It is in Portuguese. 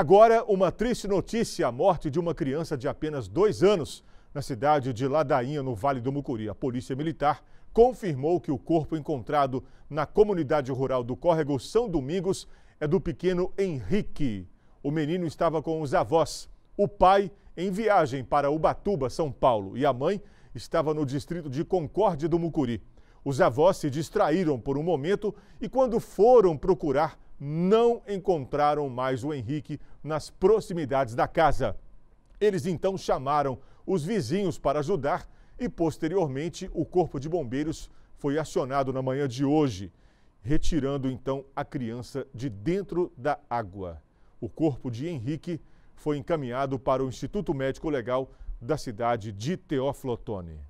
Agora, uma triste notícia: a morte de uma criança de apenas dois anos na cidade de Ladainha, no Vale do Mucuri. A Polícia Militar confirmou que o corpo encontrado na comunidade rural do Córrego São Domingos é do pequeno Henrique. O menino estava com os avós, o pai em viagem para Ubatuba, São Paulo, e a mãe estava no distrito de Concórdia do Mucuri. Os avós se distraíram por um momento e, quando foram procurar, não encontraram mais o Henrique nas proximidades da casa. Eles então chamaram os vizinhos para ajudar e, posteriormente, o Corpo de Bombeiros foi acionado na manhã de hoje, retirando então a criança de dentro da água. O corpo de Henrique foi encaminhado para o Instituto Médico Legal da cidade de Teoflotone.